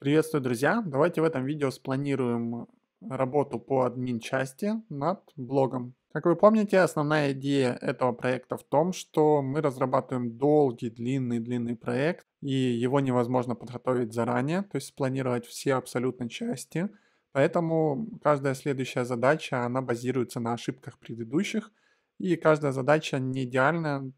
Приветствую, друзья! Давайте в этом видео спланируем э, работу по админ-части над блогом. Как вы помните, основная идея этого проекта в том, что мы разрабатываем долгий, длинный-длинный проект, и его невозможно подготовить заранее, то есть спланировать все абсолютно части. Поэтому каждая следующая задача, она базируется на ошибках предыдущих, и каждая задача не идеальна,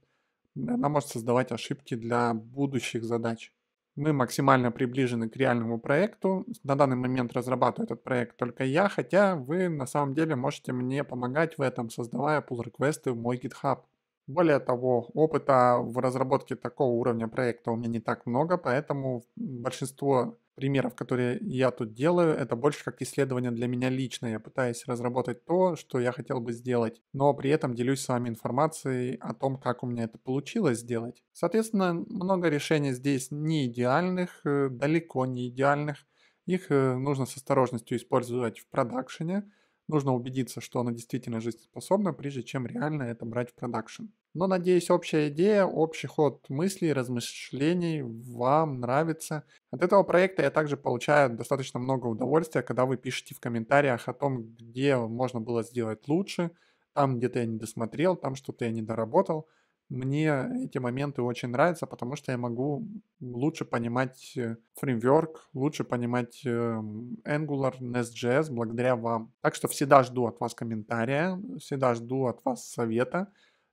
она может создавать ошибки для будущих задач. Мы максимально приближены к реальному проекту. На данный момент разрабатываю этот проект только я, хотя вы на самом деле можете мне помогать в этом, создавая pull-реквесты в мой GitHub. Более того, опыта в разработке такого уровня проекта у меня не так много, поэтому большинство примеров, которые я тут делаю, это больше как исследование для меня лично. Я пытаюсь разработать то, что я хотел бы сделать, но при этом делюсь с вами информацией о том, как у меня это получилось сделать. Соответственно, много решений здесь не идеальных, э, далеко не идеальных. Их э, нужно с осторожностью использовать в продакшене. Нужно убедиться, что оно действительно жизнеспособно, прежде чем реально это брать в продакшн. Но, надеюсь, общая идея, общий ход мыслей, размышлений вам нравится. От этого проекта я также получаю достаточно много удовольствия, когда вы пишете в комментариях о том, где можно было сделать лучше, там где-то я не досмотрел, там что-то я не доработал. Мне эти моменты очень нравятся, потому что я могу лучше понимать э, фреймворк, лучше понимать эм, Angular, Nest.js благодаря вам. Так что всегда жду от вас комментария, всегда жду от вас совета.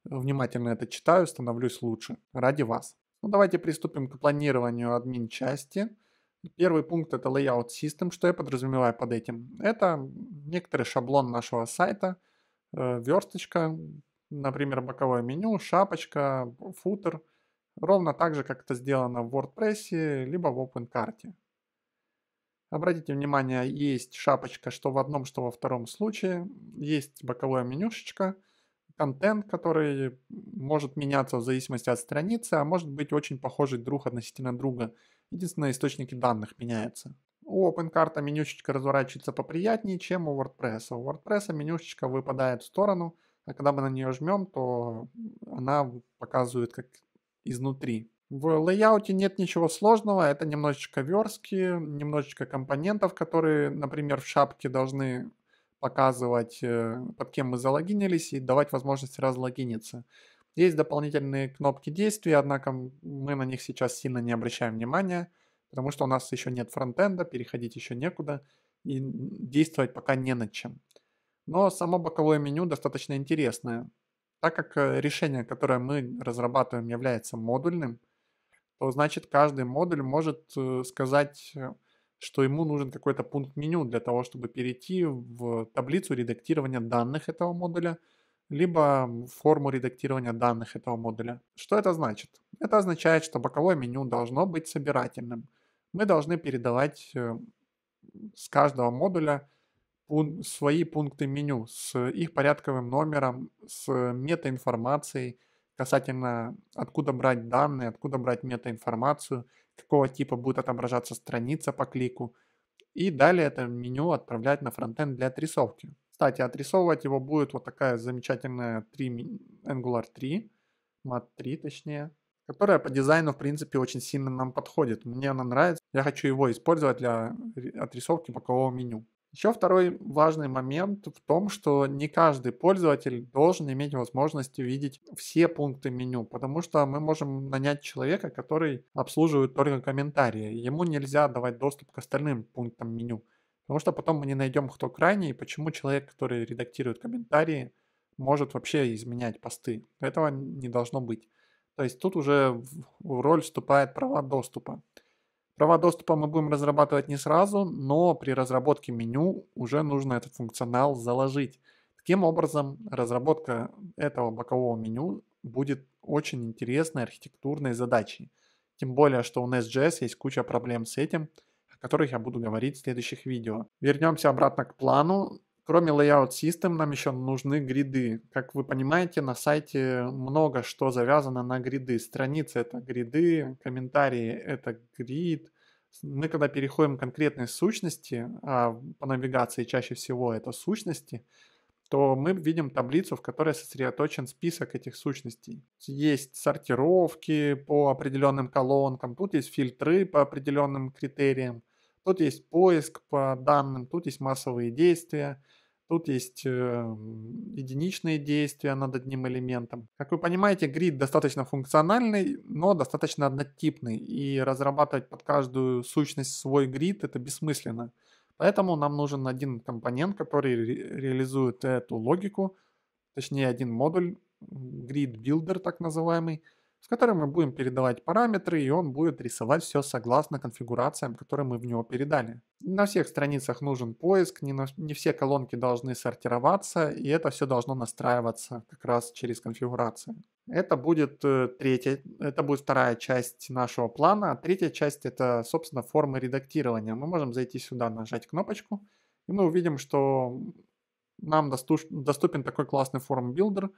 Внимательно это читаю, становлюсь лучше. Ради вас. Ну, давайте приступим к планированию админ части. Первый пункт это Layout System. Что я подразумеваю под этим? Это некоторый шаблон нашего сайта, э, версточка, например, боковое меню, шапочка, футер. Ровно так же, как это сделано в WordPress, либо в OpenCart. Обратите внимание, есть шапочка, что в одном, что во втором случае. Есть боковое менюшечко – контент, который может меняться в зависимости от страницы, а может быть очень похожий друг относительно друга. Единственное, источники данных меняются. У OpenCart а менюшечка разворачивается поприятнее, чем у WordPress. А у WordPress а менюшечка выпадает в сторону, а когда мы на нее жмем, то она показывает как изнутри. В лейауте нет ничего сложного, это немножечко верстки, немножечко компонентов, которые, например, в шапке должны показывать, э, под кем мы залогинились, и давать возможность разлогиниться. Есть дополнительные кнопки действий, однако мы на них сейчас сильно не обращаем внимания, потому что у нас еще нет фронтенда, переходить еще некуда, и действовать пока не над чем. Но само боковое меню достаточно интересное. Так как э, решение, которое мы разрабатываем, является модульным, то значит каждый модуль может э, сказать что ему нужен какой-то пункт меню для того, чтобы перейти в таблицу редактирования данных этого модуля, либо форму редактирования данных этого модуля. Что это значит? Это означает, что боковое меню должно быть собирательным. Мы должны передавать э, с каждого модуля свои пункты меню с их порядковым номером, с метаинформацией, касательно откуда брать данные, откуда брать метаинформацию, какого типа будет отображаться страница по клику. И далее это меню отправлять на фронтенд для отрисовки. Кстати, отрисовывать его будет вот такая замечательная 3, Angular 3, Mat 3 точнее, которая по дизайну, в принципе, очень сильно нам подходит. Мне она нравится. Я хочу его использовать для отрисовки бокового меню. Еще второй важный момент в том, что не каждый пользователь должен иметь возможность увидеть все пункты меню, потому что мы можем нанять человека, который обслуживает только комментарии. Ему нельзя давать доступ к остальным пунктам меню, потому что потом мы не найдем, кто крайний, и почему человек, который редактирует комментарии, может вообще изменять посты. Этого не должно быть. То есть тут уже в роль вступает права доступа. Права доступа мы будем разрабатывать не сразу, но при разработке меню уже нужно этот функционал заложить. Таким образом, разработка этого бокового меню будет очень интересной архитектурной задачей. Тем более, что у Nest.js есть куча проблем с этим, о которых я буду говорить в следующих видео. Вернемся обратно к плану. Кроме Layout System нам еще нужны гриды. Как вы понимаете, на сайте много что завязано на гриды. Страницы — это гриды, комментарии — это грид. Мы когда переходим к конкретной сущности, а по навигации чаще всего это сущности, то мы видим таблицу, в которой сосредоточен список этих сущностей. Есть сортировки по определенным колонкам, тут есть фильтры по определенным критериям, тут есть поиск по данным, тут есть массовые действия — Тут есть э, единичные действия над одним элементом. Как вы понимаете, грид достаточно функциональный, но достаточно однотипный. И разрабатывать под каждую сущность свой грид это бессмысленно. Поэтому нам нужен один компонент, который ре- реализует эту логику, точнее один модуль, грид билдер так называемый, в которой мы будем передавать параметры, и он будет рисовать все согласно конфигурациям, которые мы в него передали. На всех страницах нужен поиск, не, на, не все колонки должны сортироваться, и это все должно настраиваться как раз через конфигурацию. Это будет э, третья, это будет вторая часть нашего плана. А третья часть это, собственно, формы редактирования. Мы можем зайти сюда, нажать кнопочку, и мы увидим, что нам доступ, доступен такой классный форм-билдер,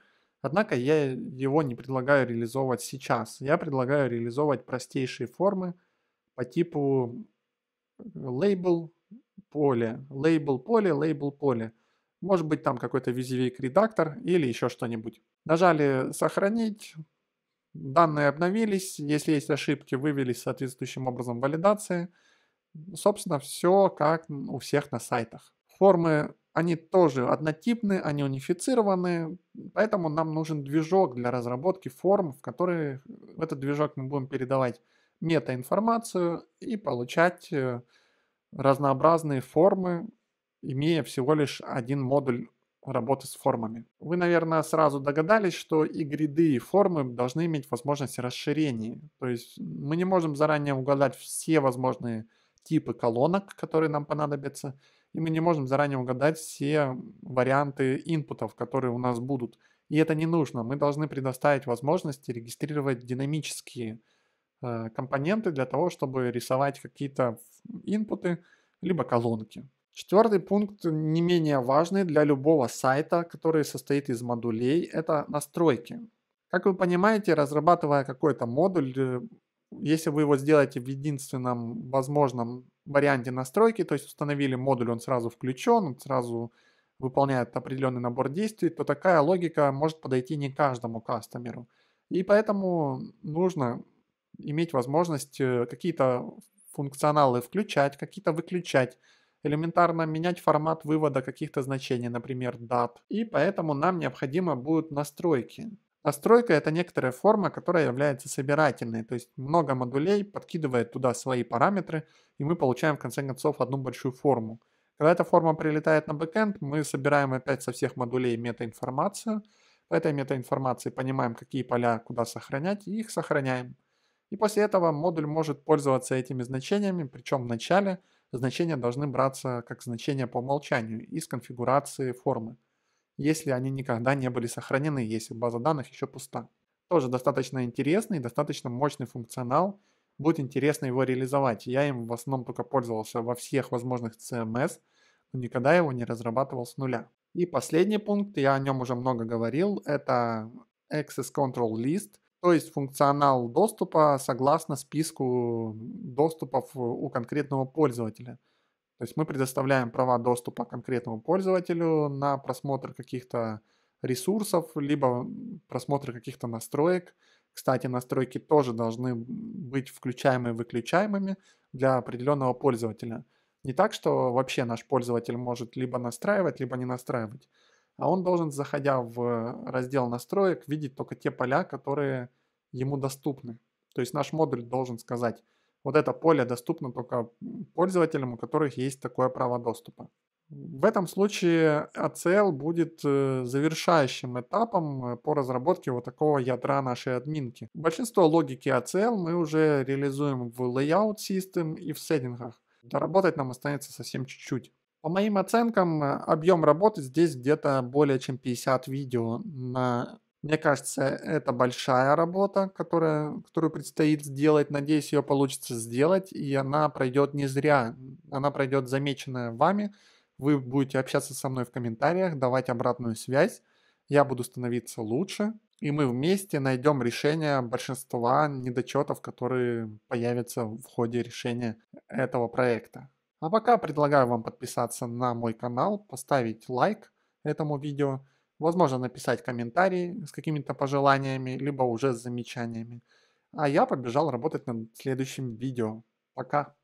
Однако я его не предлагаю реализовывать сейчас. Я предлагаю реализовывать простейшие формы по типу э, лейбл, поле, лейбл, поле, лейбл, поле. Может быть там какой-то визивик редактор или еще что-нибудь. Нажали «Сохранить», данные обновились, если есть ошибки, вывели соответствующим образом валидации. Собственно, все как у всех на сайтах. Формы они тоже однотипны, они унифицированы, поэтому нам нужен движок для разработки форм, в который в этот движок мы будем передавать метаинформацию и получать э, разнообразные формы, имея всего лишь один модуль работы с формами. Вы, наверное, сразу догадались, что и гриды, и формы должны иметь возможность расширения. То есть мы не можем заранее угадать все возможные типы колонок, которые нам понадобятся, и мы не можем заранее угадать все варианты инпутов, которые у нас будут. И это не нужно. Мы должны предоставить возможности регистрировать динамические э, компоненты для того, чтобы рисовать какие-то инпуты, либо колонки. Четвертый пункт, не менее важный для любого сайта, который состоит из модулей, это настройки. Как вы понимаете, разрабатывая какой-то модуль, э, если вы его сделаете в единственном возможном варианте настройки, то есть установили модуль, он сразу включен, он сразу выполняет определенный набор действий, то такая логика может подойти не каждому кастомеру. И поэтому нужно иметь возможность э, какие-то функционалы включать, какие-то выключать, элементарно менять формат вывода каких-то значений, например, дат. И поэтому нам необходимо будут настройки. Настройка — это некоторая форма, которая является собирательной, то есть много модулей подкидывает туда свои параметры, и мы получаем в конце концов одну большую форму. Когда эта форма прилетает на бэкэнд, мы собираем опять со всех модулей метаинформацию, по этой метаинформации понимаем, какие поля куда сохранять, и их сохраняем. И после этого модуль может пользоваться этими значениями, причем в начале значения должны браться как значения по умолчанию из конфигурации формы если они никогда не были сохранены, если база данных еще пуста. Тоже достаточно интересный, достаточно мощный функционал. Будет интересно его реализовать. Я им в основном только пользовался во всех возможных CMS, но никогда его не разрабатывал с нуля. И последний пункт, я о нем уже много говорил, это Access Control List, то есть функционал доступа согласно списку доступов у конкретного пользователя – то есть мы предоставляем права доступа конкретному пользователю на просмотр каких-то ресурсов, либо просмотр каких-то настроек. Кстати, настройки тоже должны быть включаемыми и выключаемыми для определенного пользователя. Не так, что вообще наш пользователь может либо настраивать, либо не настраивать. А он должен, заходя в раздел настроек, видеть только те поля, которые ему доступны. То есть наш модуль должен сказать, вот это поле доступно только пользователям, у которых есть такое право доступа. В этом случае ACL будет э, завершающим этапом э, по разработке вот такого ядра нашей админки. Большинство логики ACL мы уже реализуем в Layout System и в сеттингах. Доработать нам останется совсем чуть-чуть. По моим оценкам, э, объем работы здесь где-то более чем 50 видео на мне кажется, это большая работа, которая, которую предстоит сделать. Надеюсь, ее получится сделать, и она пройдет не зря. Она пройдет замеченная вами. Вы будете общаться со мной в комментариях, давать обратную связь. Я буду становиться лучше, и мы вместе найдем решение большинства недочетов, которые появятся в ходе решения этого проекта. А пока предлагаю вам подписаться на мой канал, поставить лайк этому видео – Возможно, написать комментарий с какими-то пожеланиями, либо уже с замечаниями. А я побежал работать над следующим видео. Пока.